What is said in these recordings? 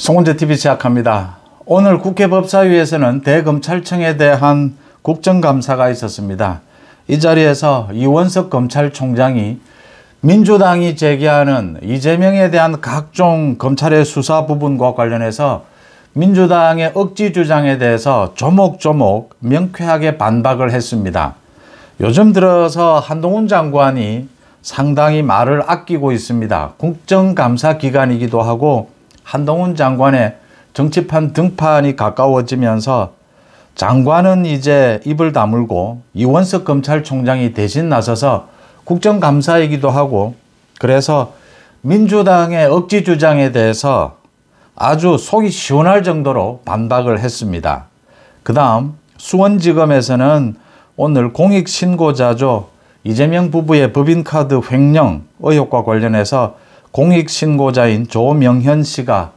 송은재TV 시작합니다. 오늘 국회 법사위에서는 대검찰청에 대한 국정감사가 있었습니다. 이 자리에서 이원석 검찰총장이 민주당이 제기하는 이재명에 대한 각종 검찰의 수사 부분과 관련해서 민주당의 억지 주장에 대해서 조목조목 명쾌하게 반박을 했습니다. 요즘 들어서 한동훈 장관이 상당히 말을 아끼고 있습니다. 국정감사 기간이기도 하고 한동훈 장관의 정치판 등판이 가까워지면서 장관은 이제 입을 다물고 이원석 검찰총장이 대신 나서서 국정감사이기도 하고 그래서 민주당의 억지 주장에 대해서 아주 속이 시원할 정도로 반박을 했습니다. 그 다음 수원지검에서는 오늘 공익신고자죠. 이재명 부부의 법인카드 횡령 의혹과 관련해서 공익신고자인 조명현 씨가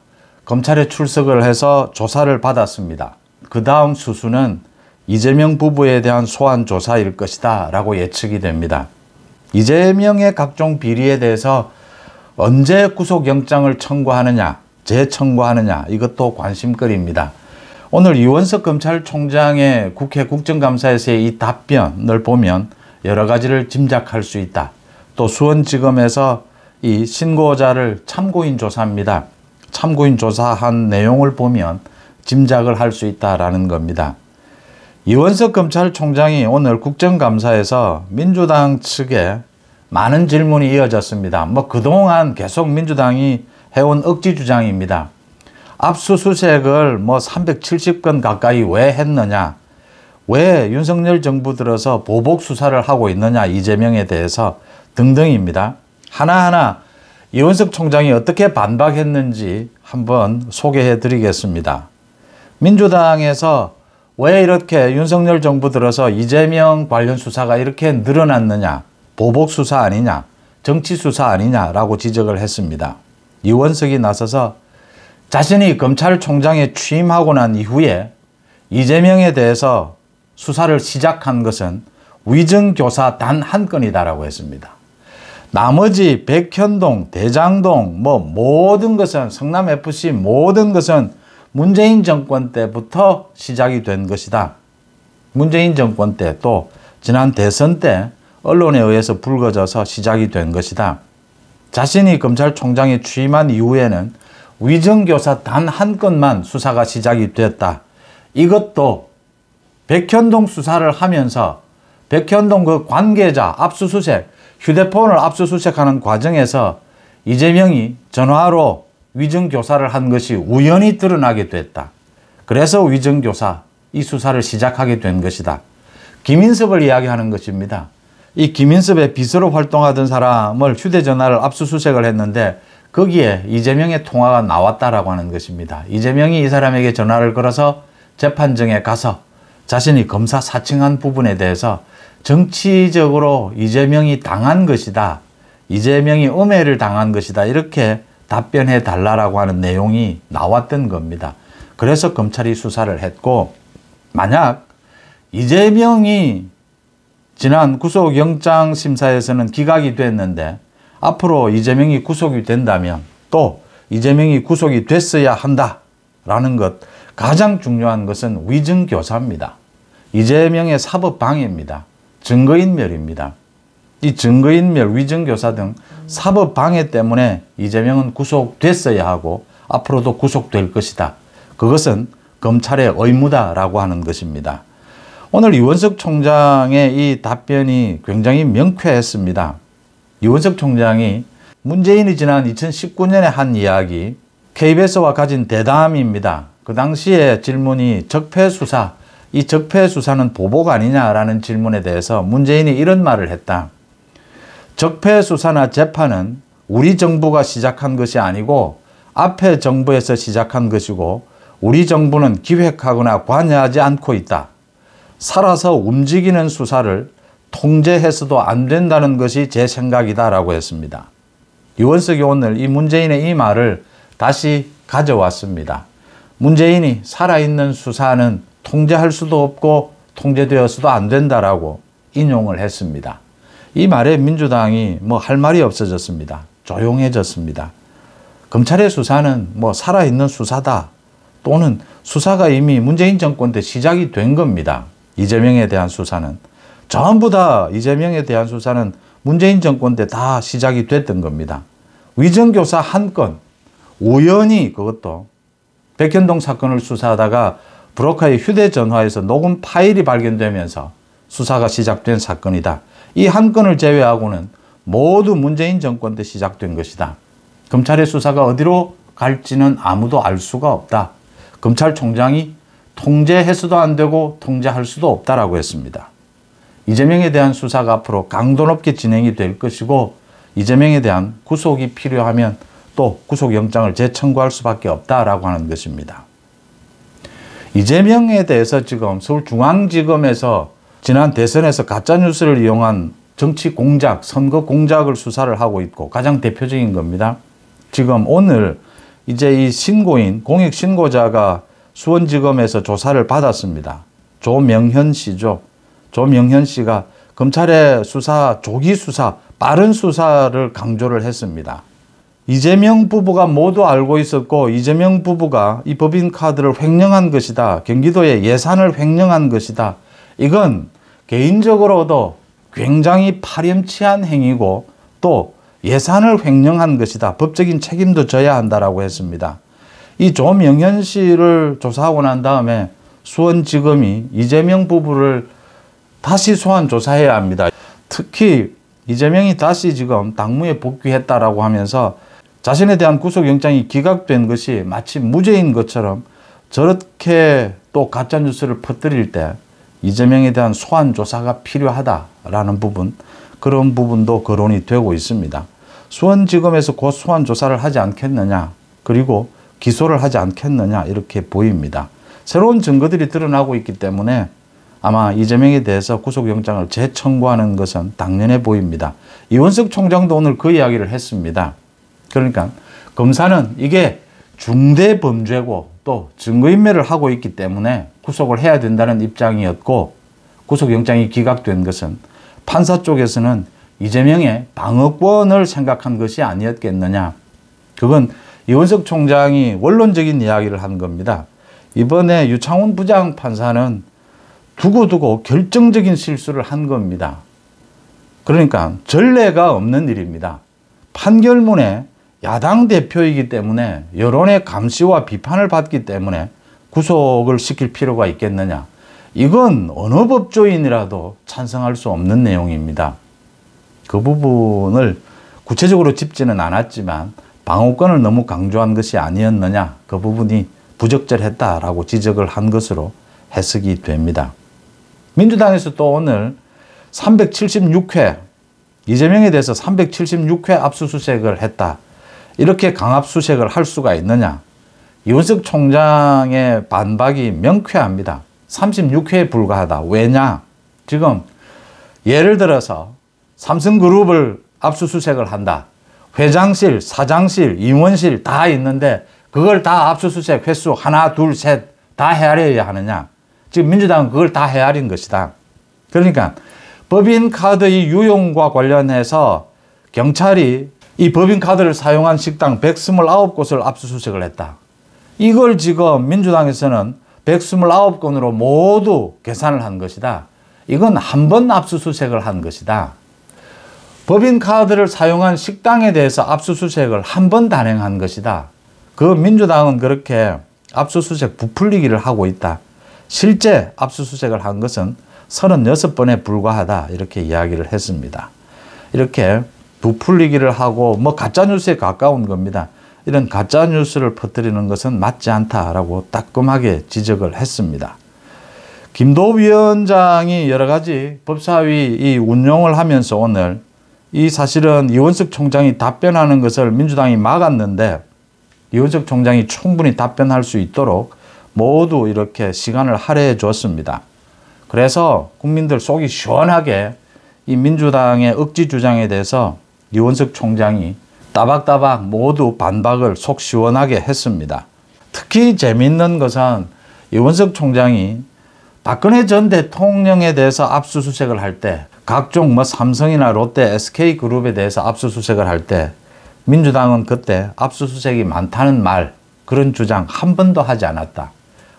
검찰에 출석을 해서 조사를 받았습니다. 그 다음 수순은 이재명 부부에 대한 소환 조사일 것이다 라고 예측이 됩니다. 이재명의 각종 비리에 대해서 언제 구속영장을 청구하느냐, 재청구하느냐 이것도 관심거리입니다. 오늘 이원석 검찰총장의 국회 국정감사에서의 이 답변을 보면 여러 가지를 짐작할 수 있다. 또 수원지검에서 이 신고자를 참고인 조사입니다. 참고인 조사한 내용을 보면 짐작을 할 수 있다라는 겁니다. 이원석 검찰총장이 오늘 국정감사에서 민주당 측에 많은 질문이 이어졌습니다. 뭐 그동안 계속 민주당이 해온 억지 주장입니다. 압수수색을 뭐 370건 가까이 왜 했느냐? 왜 윤석열 정부 들어서 보복 수사를 하고 있느냐? 이재명에 대해서 등등입니다. 하나하나 이원석 총장이 어떻게 반박했는지 한번 소개해 드리겠습니다. 민주당에서 왜 이렇게 윤석열 정부 들어서 이재명 관련 수사가 이렇게 늘어났느냐, 보복 수사 아니냐, 정치 수사 아니냐라고 지적을 했습니다. 이원석이 나서서 자신이 검찰총장에 취임하고 난 이후에 이재명에 대해서 수사를 시작한 것은 위증교사 단 한 건이다라고 했습니다. 나머지 백현동, 대장동 뭐 모든 것은 성남FC 모든 것은 문재인 정권 때부터 시작이 된 것이다. 문재인 정권 때 또 지난 대선 때 언론에 의해서 불거져서 시작이 된 것이다. 자신이 검찰총장에 취임한 이후에는 위정교사 단 한 건만 수사가 시작이 됐다. 이것도 백현동 수사를 하면서 백현동 그 관계자 압수수색 휴대폰을 압수수색하는 과정에서 이재명이 전화로 위증교사를 한 것이 우연히 드러나게 됐다. 그래서 위증교사 이 수사를 시작하게 된 것이다. 김인섭을 이야기하는 것입니다. 이 김인섭의 비서로 활동하던 사람을 휴대전화를 압수수색을 했는데 거기에 이재명의 통화가 나왔다라고 하는 것입니다. 이재명이 이 사람에게 전화를 걸어서 재판정에 가서 자신이 검사 사칭한 부분에 대해서 정치적으로 이재명이 당한 것이다. 이재명이 음해를 당한 것이다. 이렇게 답변해 달라라고 하는 내용이 나왔던 겁니다. 그래서 검찰이 수사를 했고 만약 이재명이 지난 구속영장 심사에서는 기각이 됐는데 앞으로 이재명이 구속이 된다면 또 이재명이 구속이 됐어야 한다라는 것 가장 중요한 것은 위증교사입니다. 이재명의 사법방해입니다. 증거인멸입니다. 이 증거인멸, 위증교사 등 사법 방해 때문에 이재명은 구속됐어야 하고 앞으로도 구속될 것이다. 그것은 검찰의 의무다라고 하는 것입니다. 오늘 이원석 총장의 이 답변이 굉장히 명쾌했습니다. 이원석 총장이 문재인이 지난 2019년에 한 이야기 KBS와 가진 대담입니다. 그 당시에 질문이 적폐수사, 이 적폐 수사는 보복 아니냐라는 질문에 대해서 문재인이 이런 말을 했다. 적폐 수사나 재판은 우리 정부가 시작한 것이 아니고 앞에 정부에서 시작한 것이고 우리 정부는 기획하거나 관여하지 않고 있다. 살아서 움직이는 수사를 통제해서도 안 된다는 것이 제 생각이다 라고 했습니다. 유원석이 오늘 이 문재인의 이 말을 다시 가져왔습니다. 문재인이 살아있는 수사는 통제할 수도 없고 통제되어서도 안 된다라고 인용을 했습니다. 이 말에 민주당이 뭐 할 말이 없어졌습니다. 조용해졌습니다. 검찰의 수사는 뭐 살아있는 수사다 또는 수사가 이미 문재인 정권 때 시작이 된 겁니다. 이재명에 대한 수사는 전부 다 이재명에 대한 수사는 문재인 정권 때 다 시작이 됐던 겁니다. 위정교사 한 건, 우연히 그것도 백현동 사건을 수사하다가 브로커의 휴대전화에서 녹음 파일이 발견되면서 수사가 시작된 사건이다. 이 한 건을 제외하고는 모두 문재인 정권 때 시작된 것이다. 검찰의 수사가 어디로 갈지는 아무도 알 수가 없다. 검찰총장이 통제해서도 안 되고 통제할 수도 없다라고 했습니다. 이재명에 대한 수사가 앞으로 강도 높게 진행이 될 것이고 이재명에 대한 구속이 필요하면 또 구속영장을 재청구할 수밖에 없다라고 하는 것입니다. 이재명에 대해서 지금 서울중앙지검에서 지난 대선에서 가짜뉴스를 이용한 정치 공작, 선거 공작을 수사를 하고 있고 가장 대표적인 겁니다. 지금 오늘 이제 이 신고인, 공익신고자가 수원지검에서 조사를 받았습니다. 조명현 씨죠. 조명현 씨가 검찰의 수사, 조기 수사, 빠른 수사를 강조를 했습니다. 이재명 부부가 모두 알고 있었고 이재명 부부가 이 법인카드를 횡령한 것이다. 경기도의 예산을 횡령한 것이다. 이건 개인적으로도 굉장히 파렴치한 행위고 또 예산을 횡령한 것이다. 법적인 책임도 져야 한다라고 했습니다. 이 조명현 씨를 조사하고 난 다음에 수원지검이 이재명 부부를 다시 소환 조사해야 합니다. 특히 이재명이 다시 지금 당무에 복귀했다라고 하면서 자신에 대한 구속영장이 기각된 것이 마치 무죄인 것처럼 저렇게 또 가짜뉴스를 퍼뜨릴 때 이재명에 대한 소환 조사가 필요하다라는 부분 그런 부분도 거론이 되고 있습니다. 수원지검에서 곧 소환 조사를 하지 않겠느냐 그리고 기소를 하지 않겠느냐 이렇게 보입니다. 새로운 증거들이 드러나고 있기 때문에 아마 이재명에 대해서 구속영장을 재청구하는 것은 당연해 보입니다. 이원석 총장도 오늘 그 이야기를 했습니다. 그러니까 검사는 이게 중대 범죄고 또 증거인멸을 하고 있기 때문에 구속을 해야 된다는 입장이었고 구속영장이 기각된 것은 판사 쪽에서는 이재명의 방어권을 생각한 것이 아니었겠느냐. 그건 이원석 총장이 원론적인 이야기를 한 겁니다. 이번에 유창훈 부장 판사는 두고두고 결정적인 실수를 한 겁니다. 그러니까 전례가 없는 일입니다. 판결문에 야당 대표이기 때문에 여론의 감시와 비판을 받기 때문에 구속을 시킬 필요가 있겠느냐. 이건 어느 법조인이라도 찬성할 수 없는 내용입니다. 그 부분을 구체적으로 짚지는 않았지만 방어권을 너무 강조한 것이 아니었느냐 그 부분이 부적절했다라고 지적을 한 것으로 해석이 됩니다. 민주당에서 또 오늘 376회 이재명에 대해서 376회 압수수색을 했다 이렇게 강압수색을 할 수가 있느냐. 이원석 총장의 반박이 명쾌합니다. 36회에 불과하다. 왜냐? 지금 예를 들어서 삼성그룹을 압수수색을 한다. 회장실, 사장실, 임원실 다 있는데 그걸 다 압수수색 횟수 하나, 둘, 셋 다 헤아려야 하느냐. 지금 민주당은 그걸 다 헤아린 것이다. 그러니까 법인카드의 유용과 관련해서 경찰이 이 법인카드를 사용한 식당 129곳을 압수수색을 했다. 이걸 지금 민주당에서는 129건으로 모두 계산을 한 것이다. 이건 한 번 압수수색을 한 것이다. 법인카드를 사용한 식당에 대해서 압수수색을 한 번 단행한 것이다. 그 민주당은 그렇게 압수수색 부풀리기를 하고 있다. 실제 압수수색을 한 것은 36번에 불과하다 이렇게 이야기를 했습니다. 이렇게 부풀리기를 하고 뭐 가짜뉴스에 가까운 겁니다. 이런 가짜뉴스를 퍼뜨리는 것은 맞지 않다라고 따끔하게 지적을 했습니다. 김도 위원장이 여러 가지 법사위 운영을 하면서 오늘 이 사실은 이원석 총장이 답변하는 것을 민주당이 막았는데 이원석 총장이 충분히 답변할 수 있도록 모두 이렇게 시간을 할애해 줬습니다. 그래서 국민들 속이 시원하게 이 민주당의 억지 주장에 대해서 이원석 총장이 따박따박 모두 반박을 속 시원하게 했습니다. 특히 재미있는 것은 이원석 총장이 박근혜 전 대통령에 대해서 압수수색을 할 때 각종 뭐 삼성이나 롯데, SK그룹에 대해서 압수수색을 할 때 민주당은 그때 압수수색이 많다는 말 그런 주장 한 번도 하지 않았다.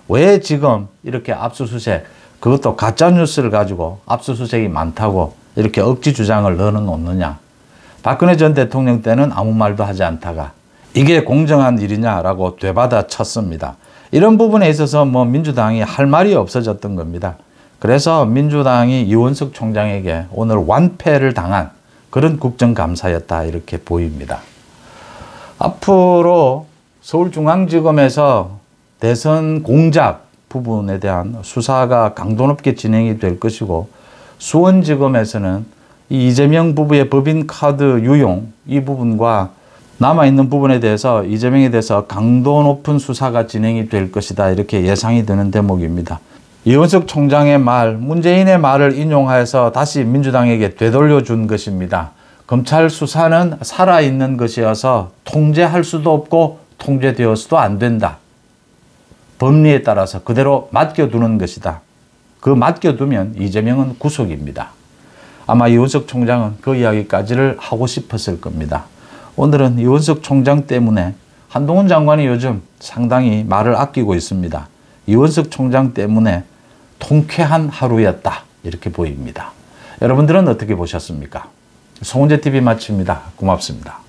왜 지금 이렇게 압수수색 그것도 가짜뉴스를 가지고 압수수색이 많다고 이렇게 억지 주장을 넣어놓느냐 박근혜 전 대통령 때는 아무 말도 하지 않다가 이게 공정한 일이냐라고 되받아 쳤습니다. 이런 부분에 있어서 뭐 민주당이 할 말이 없어졌던 겁니다. 그래서 민주당이 이원석 총장에게 오늘 완패를 당한 그런 국정감사였다 이렇게 보입니다. 앞으로 서울중앙지검에서 대선 공작 부분에 대한 수사가 강도 높게 진행이 될 것이고 수원지검에서는 이 이재명 부부의 법인 카드 유용 이 부분과 남아있는 부분에 대해서 이재명에 대해서 강도 높은 수사가 진행이 될 것이다 이렇게 예상이 되는 대목입니다. 이원석 총장의 말, 문재인의 말을 인용하여서 다시 민주당에게 되돌려준 것입니다. 검찰 수사는 살아있는 것이어서 통제할 수도 없고 통제되어서도 안 된다. 법리에 따라서 그대로 맡겨두는 것이다. 그 맡겨두면 이재명은 구속입니다. 아마 이원석 총장은 그 이야기까지를 하고 싶었을 겁니다. 오늘은 이원석 총장 때문에 한동훈 장관이 요즘 상당히 말을 아끼고 있습니다. 이원석 총장 때문에 통쾌한 하루였다. 이렇게 보입니다. 여러분들은 어떻게 보셨습니까? 송은재TV 마칩니다. 고맙습니다.